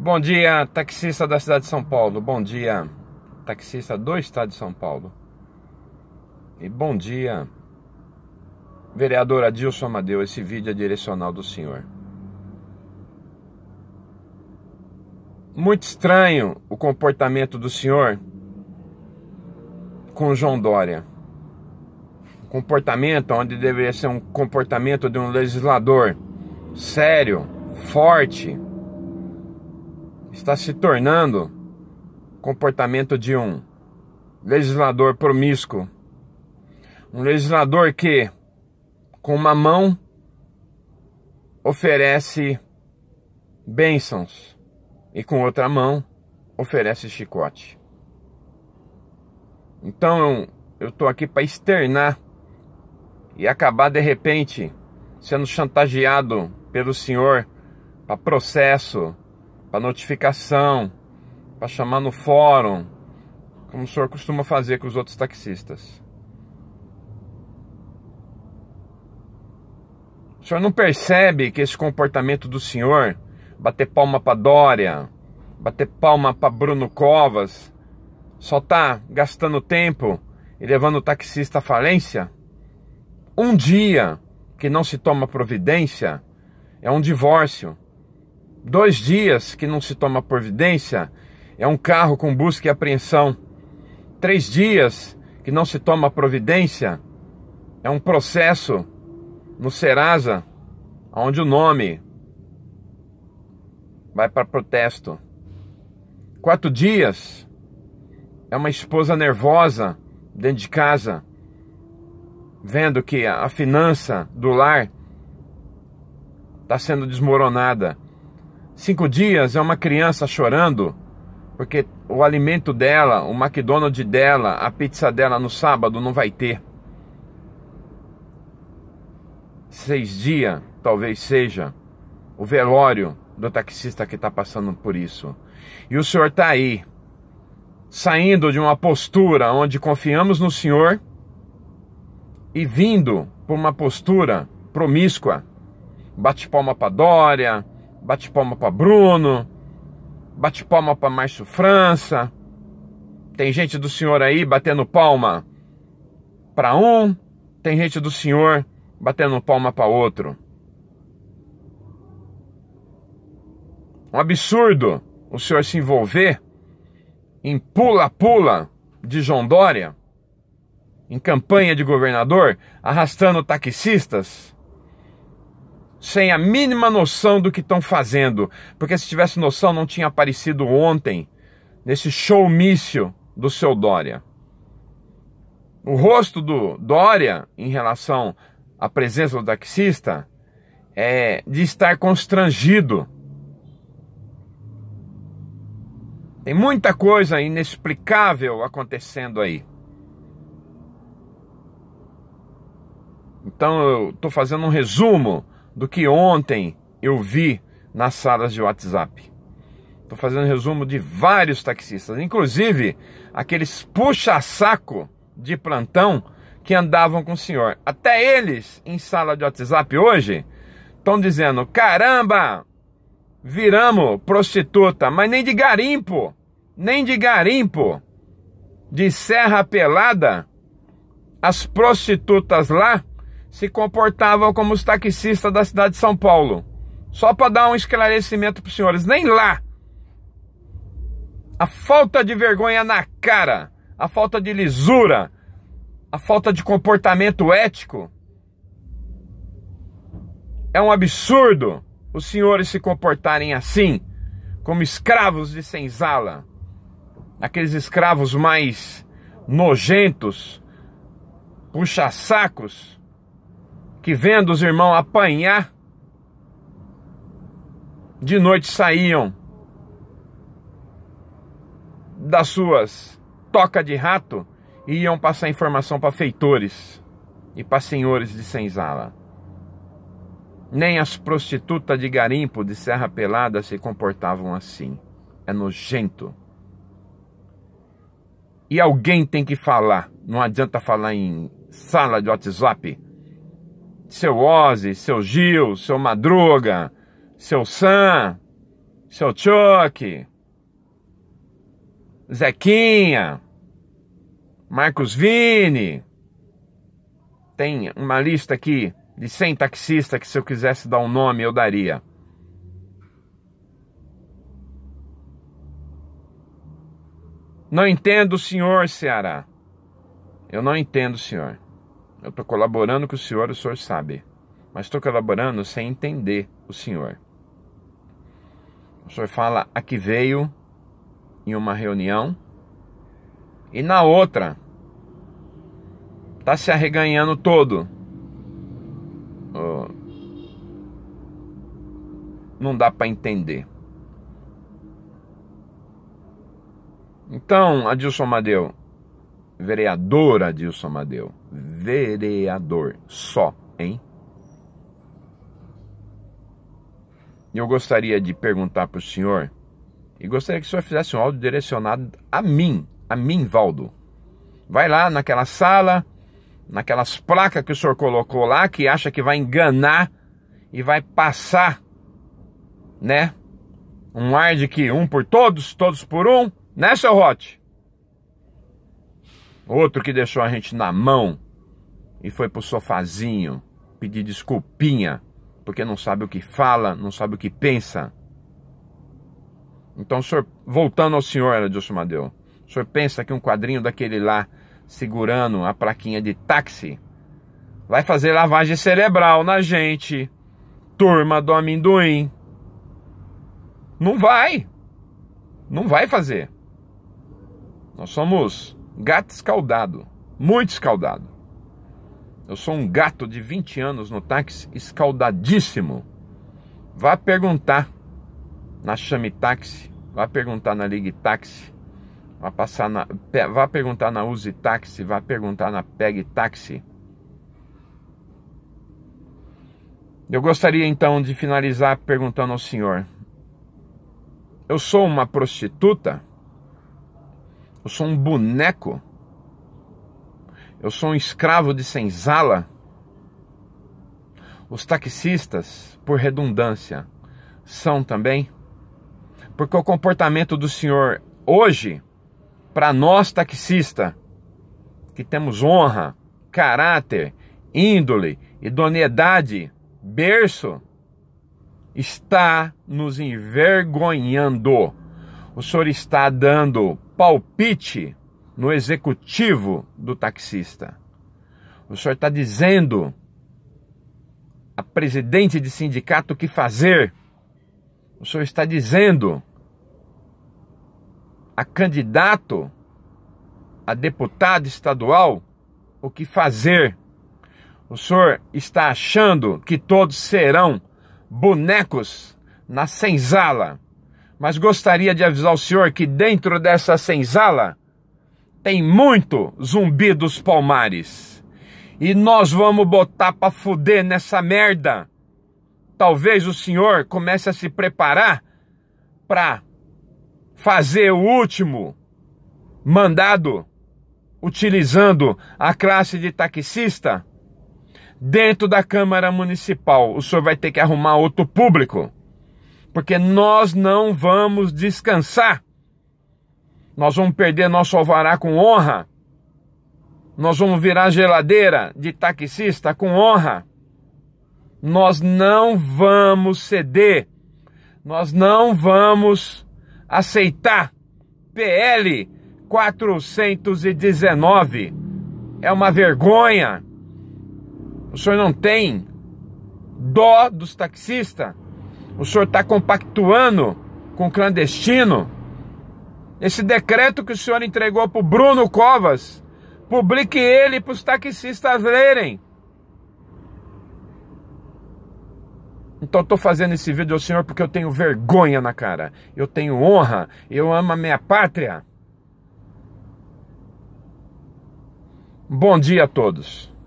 Bom dia, taxista da cidade de São Paulo. Bom dia, taxista do estado de São Paulo. E bom dia, vereador Adilson Amadeu. Esse vídeo é direcional do senhor. Muito estranho o comportamento do senhor com João Dória. Um comportamento onde deveria ser um comportamento de um legislador sério, forte está se tornando comportamento de um legislador promíscuo, um legislador que, com uma mão, oferece bênçãos e com outra mão oferece chicote. Então eu estou aqui para externar e acabar de repente sendo chantageado pelo senhor para processo, para notificação, para chamar no fórum, como o senhor costuma fazer com os outros taxistas. O senhor não percebe que esse comportamento do senhor, bater palma para Dória, bater palma para Bruno Covas, só tá gastando tempo e levando o taxista à falência? Um dia que não se toma providência é um divórcio dois dias que não se toma providência, é um carro com busca e apreensão. Três dias que não se toma providência, é um processo no Serasa, onde o nome vai para protesto. Quatro dias é uma esposa nervosa dentro de casa, vendo que a finança do lar está sendo desmoronada. Cinco dias é uma criança chorando porque o alimento dela, o McDonald's dela, a pizza dela no sábado não vai ter. Seis dias, talvez seja, o velório do taxista que está passando por isso. E o senhor está aí, saindo de uma postura onde confiamos no senhor e vindo por uma postura promíscua. Bate palma para Dória Bate palma para Bruno. Bate palma para Márcio França. Tem gente do senhor aí batendo palma para um, tem gente do senhor batendo palma para outro. Um absurdo o senhor se envolver em pula-pula de João Dória, em campanha de governador, arrastando taxistas sem a mínima noção do que estão fazendo, porque se tivesse noção não tinha aparecido ontem nesse showmício do seu Dória. O rosto do Dória em relação à presença do taxista é de estar constrangido. Tem muita coisa inexplicável acontecendo aí. Então eu estou fazendo um resumo do que ontem eu vi nas salas de WhatsApp. Estou fazendo resumo de vários taxistas, inclusive aqueles puxa-saco de plantão que andavam com o senhor. Até eles, em sala de WhatsApp hoje, estão dizendo: caramba, viramos prostituta, mas nem de garimpo, nem de garimpo, de Serra Pelada, as prostitutas lá se comportavam como os taxistas da cidade de São Paulo. Só para dar um esclarecimento para os senhores, nem lá. A falta de vergonha na cara, a falta de lisura, a falta de comportamento ético. É um absurdo os senhores se comportarem assim, como escravos de senzala, aqueles escravos mais nojentos, puxa-sacos que vendo os irmãos apanhar, de noite saíam das suas toca de rato e iam passar informação para feitores e para senhores de senzala. Nem as prostitutas de garimpo de Serra Pelada se comportavam assim. É nojento. E alguém tem que falar. Não adianta falar em sala de WhatsApp seu Ozzy, seu Gil, seu Madruga, seu Sam, seu Chuck, Zequinha, Marcos Vini. Tem uma lista aqui de 100 taxistas que se eu quisesse dar um nome eu daria. Não entendo o senhor, Ceará. Eu não entendo o senhor. Eu estou colaborando com o Senhor, o Senhor sabe. Mas estou colaborando sem entender o Senhor. O Senhor fala a que veio em uma reunião e na outra está se arreganhando todo. Oh, não dá para entender. Então, Adilson Amadeu, vereadora Adilson Amadeu, vereador só, hein? Eu gostaria de perguntar para o senhor, e gostaria que o senhor fizesse um áudio direcionado a mim, a mim, Valdo. Vai lá naquela sala, naquelas placas que o senhor colocou lá, que acha que vai enganar e vai passar, né? Um ar de que um por todos, todos por um, né, seu Rote? Outro que deixou a gente na mão e foi pro sofazinho pedir desculpinha, porque não sabe o que fala, não sabe o que pensa. Então, senhor, voltando ao senhor, Adilson Madeu, o senhor pensa que um quadrinho daquele lá, segurando a plaquinha de táxi, vai fazer lavagem cerebral na gente, turma do amendoim. Não vai. Não vai fazer. Nós somos gato escaldado, muito escaldado. Eu sou um gato de 20 anos no táxi, escaldadíssimo. Vá perguntar na Chame Táxi, vá perguntar na Ligue Táxi, vá, passar na, vá perguntar na Use Táxi, vá perguntar na Peg Táxi. Eu gostaria então de finalizar perguntando ao senhor: Eu sou uma prostituta? Eu sou um boneco? eu sou um escravo de senzala, os taxistas, por redundância, são também? Porque o comportamento do senhor hoje, para nós taxista, que temos honra, caráter, índole, idoneidade, berço, está nos envergonhando. O senhor está dando palpite no executivo do taxista. O senhor está dizendo a presidente de sindicato o que fazer. O senhor está dizendo a candidato a deputado estadual o que fazer. O senhor está achando que todos serão bonecos na senzala, mas gostaria de avisar o senhor que dentro dessa senzala tem muito zumbi dos palmares. E nós vamos botar pra fuder nessa merda. Talvez o senhor comece a se preparar para fazer o último mandado utilizando a classe de taxista dentro da Câmara Municipal. O senhor vai ter que arrumar outro público, porque nós não vamos descansar nós vamos perder nosso alvará com honra. Nós vamos virar geladeira de taxista com honra. Nós não vamos ceder. Nós não vamos aceitar. PL 419 é uma vergonha. O senhor não tem dó dos taxistas. O senhor está compactuando com clandestino esse decreto que o senhor entregou para o Bruno Covas, publique ele para os taxistas lerem. Então estou fazendo esse vídeo ao senhor porque eu tenho vergonha na cara, eu tenho honra, eu amo a minha pátria. Bom dia a todos.